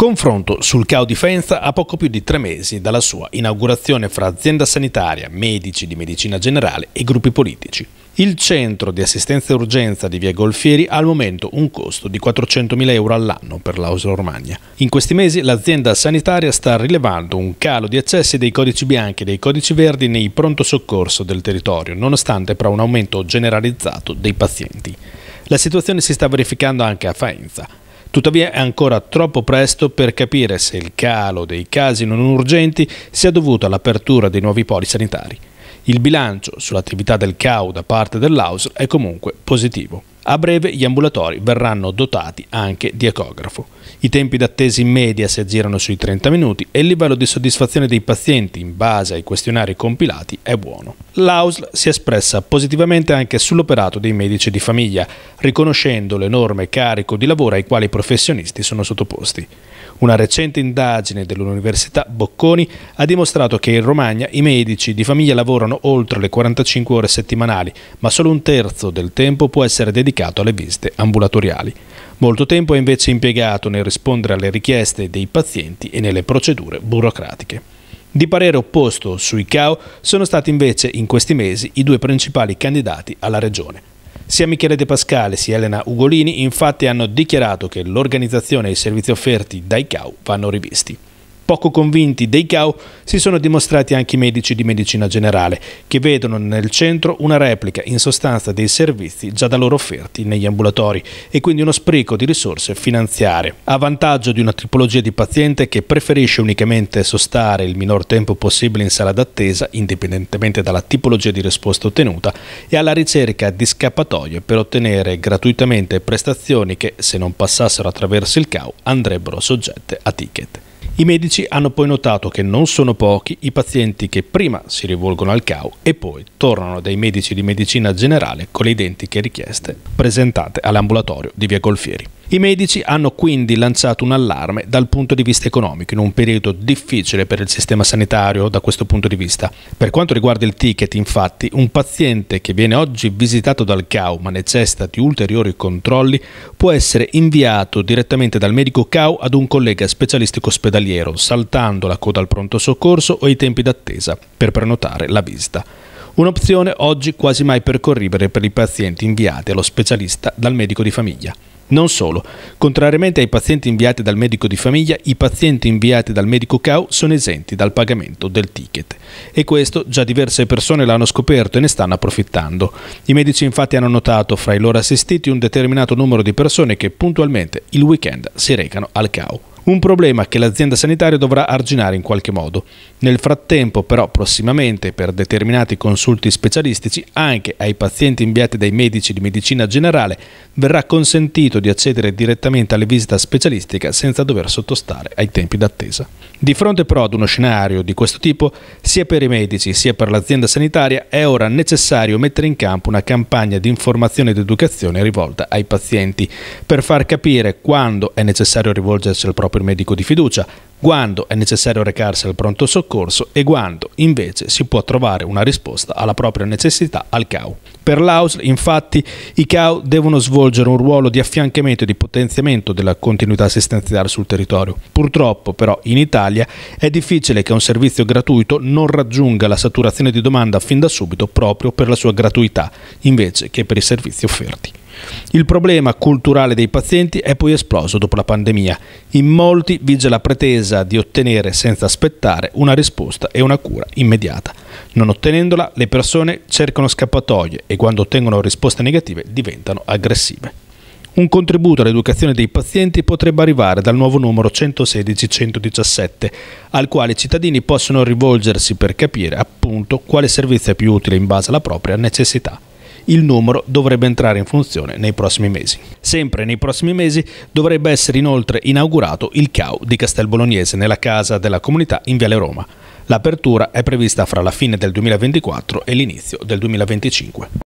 Confronto sul CAO Difenza a poco più di tre mesi dalla sua inaugurazione fra azienda sanitaria, medici di medicina generale e gruppi politici. Il centro di assistenza e urgenza di Via Golfieri ha al momento un costo di 400.000 euro all'anno per l'Ausa Romagna. In questi mesi l'azienda sanitaria sta rilevando un calo di accessi dei codici bianchi e dei codici verdi nei pronto soccorso del territorio, nonostante però un aumento generalizzato dei pazienti. La situazione si sta verificando anche a Faenza. Tuttavia è ancora troppo presto per capire se il calo dei casi non urgenti sia dovuto all'apertura dei nuovi poli sanitari. Il bilancio sull'attività del CAU da parte dell'AUSR è comunque positivo. A breve gli ambulatori verranno dotati anche di ecografo. I tempi d'attesa in media si aggirano sui 30 minuti e il livello di soddisfazione dei pazienti in base ai questionari compilati è buono. L'AUSL si è espressa positivamente anche sull'operato dei medici di famiglia, riconoscendo l'enorme carico di lavoro ai quali i professionisti sono sottoposti. Una recente indagine dell'Università Bocconi ha dimostrato che in Romagna i medici di famiglia lavorano oltre le 45 ore settimanali, ma solo un terzo del tempo può essere dedicato alle visite ambulatoriali. Molto tempo è invece impiegato nel rispondere alle richieste dei pazienti e nelle procedure burocratiche. Di parere opposto sui CAO sono stati invece in questi mesi i due principali candidati alla regione, sia Michele De Pascale sia Elena Ugolini infatti hanno dichiarato che l'organizzazione e i servizi offerti dai CAU vanno rivisti. Poco convinti dei GAU si sono dimostrati anche i medici di medicina generale, che vedono nel centro una replica in sostanza dei servizi già da loro offerti negli ambulatori e quindi uno spreco di risorse finanziarie. A vantaggio di una tipologia di paziente che preferisce unicamente sostare il minor tempo possibile in sala d'attesa, indipendentemente dalla tipologia di risposta ottenuta, e alla ricerca di scappatoie per ottenere gratuitamente prestazioni che, se non passassero attraverso il CAU, andrebbero soggette a ticket. I medici hanno poi notato che non sono pochi i pazienti che prima si rivolgono al CAU e poi tornano dai medici di medicina generale con le identiche richieste presentate all'ambulatorio di Via Golfieri. I medici hanno quindi lanciato un allarme dal punto di vista economico, in un periodo difficile per il sistema sanitario da questo punto di vista. Per quanto riguarda il ticket, infatti, un paziente che viene oggi visitato dal CAU ma necessita di ulteriori controlli può essere inviato direttamente dal medico CAU ad un collega specialistico ospedaliero, saltando la coda al pronto soccorso o i tempi d'attesa per prenotare la visita. Un'opzione oggi quasi mai percorribile per i pazienti inviati allo specialista dal medico di famiglia. Non solo, contrariamente ai pazienti inviati dal medico di famiglia, i pazienti inviati dal medico CAU sono esenti dal pagamento del ticket. E questo già diverse persone l'hanno scoperto e ne stanno approfittando. I medici infatti hanno notato fra i loro assistiti un determinato numero di persone che puntualmente il weekend si recano al CAU. Un problema che l'azienda sanitaria dovrà arginare in qualche modo. Nel frattempo, però, prossimamente, per determinati consulti specialistici, anche ai pazienti inviati dai medici di medicina generale verrà consentito di accedere direttamente alle visite specialistiche senza dover sottostare ai tempi d'attesa. Di fronte però ad uno scenario di questo tipo, sia per i medici sia per l'azienda sanitaria è ora necessario mettere in campo una campagna di informazione ed educazione rivolta ai pazienti per far capire quando è necessario rivolgersi al proprio proprio medico di fiducia, quando è necessario recarsi al pronto soccorso e quando invece si può trovare una risposta alla propria necessità al CAU. Per l'AUSL infatti i CAU devono svolgere un ruolo di affiancamento e di potenziamento della continuità assistenziale sul territorio. Purtroppo però in Italia è difficile che un servizio gratuito non raggiunga la saturazione di domanda fin da subito proprio per la sua gratuità, invece che per i servizi offerti. Il problema culturale dei pazienti è poi esploso dopo la pandemia. In molti vige la pretesa di ottenere senza aspettare una risposta e una cura immediata. Non ottenendola, le persone cercano scappatoie e quando ottengono risposte negative diventano aggressive. Un contributo all'educazione dei pazienti potrebbe arrivare dal nuovo numero 116-117, al quale i cittadini possono rivolgersi per capire appunto quale servizio è più utile in base alla propria necessità il numero dovrebbe entrare in funzione nei prossimi mesi. Sempre nei prossimi mesi dovrebbe essere inoltre inaugurato il CAU di Castel Bolognese nella casa della comunità in Viale Roma. L'apertura è prevista fra la fine del 2024 e l'inizio del 2025.